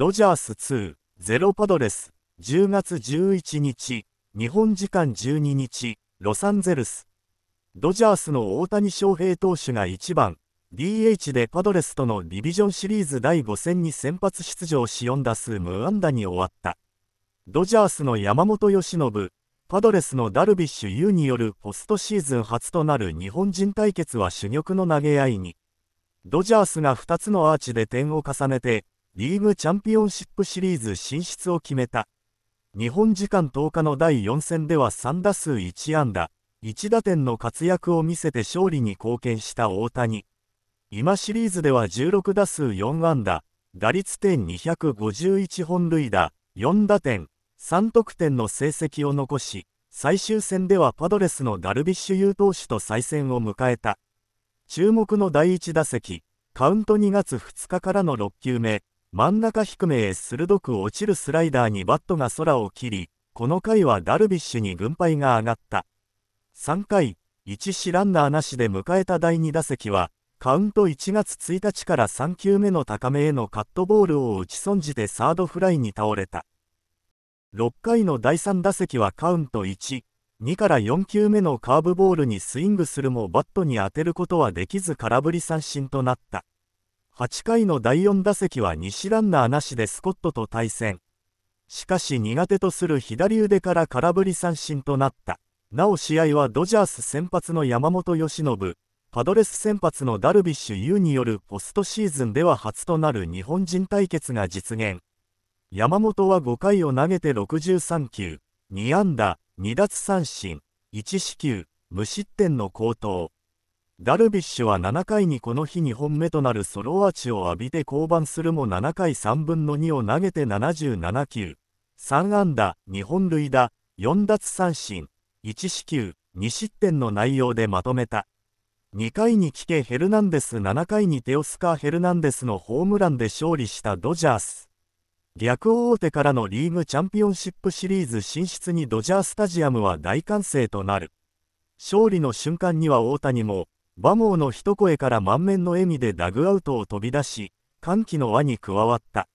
ドジャース2、ゼロパドレス、10月11日、日本時間12日、ロサンゼルス。ドジャースの大谷翔平投手が1番、DH でパドレスとのディビジョンシリーズ第5戦に先発出場し4打数無安打に終わった。ドジャースの山本由伸、パドレスのダルビッシュ有によるポストシーズン初となる日本人対決は主玉の投げ合いに。ドジャースが2つのアーチで点を重ねて、リーグチャンピオンシップシリーズ進出を決めた。日本時間10日の第4戦では3打数1安打、1打点の活躍を見せて勝利に貢献した大谷。今シリーズでは16打数4安打、打率点251本塁打、4打点、3得点の成績を残し、最終戦ではパドレスのダルビッシュ有投手と再戦を迎えた。注目の第1打席、カウント2月2日からの6球目、真ん中低めへ鋭く落ちるスライダーにバットが空を切り、この回はダルビッシュに軍配が上がった。3回、1死ランナーなしで迎えた第2打席は、カウント1月1日から3球目の高めへのカットボールを打ち損じてサードフライに倒れた。6回の第3打席はカウント1、2から4球目のカーブボールにスイングするもバットに当てることはできず空振り三振となった。8回の第4打席は西ランナーなしでスコットと対戦。しかし苦手とする左腕から空振り三振となった。なお試合はドジャース先発の山本由伸、パドレス先発のダルビッシュ有によるポストシーズンでは初となる日本人対決が実現。山本は5回を投げて63球、2安打、2奪三振、1四球、無失点の好投。ダルビッシュは7回にこの日2本目となるソロアーチを浴びて降板するも7回3分の2を投げて77球、3安打、2本塁打、4奪三振、1四球、2失点の内容でまとめた。2回にキケ・ヘルナンデス7回にテオスカー・ヘルナンデスのホームランで勝利したドジャース。逆大手からのリーグチャンピオンシップシリーズ進出にドジャースタジアムは大歓声となる。勝利の瞬間には大谷も、馬毛の一声から満面の笑みでダグアウトを飛び出し歓喜の輪に加わった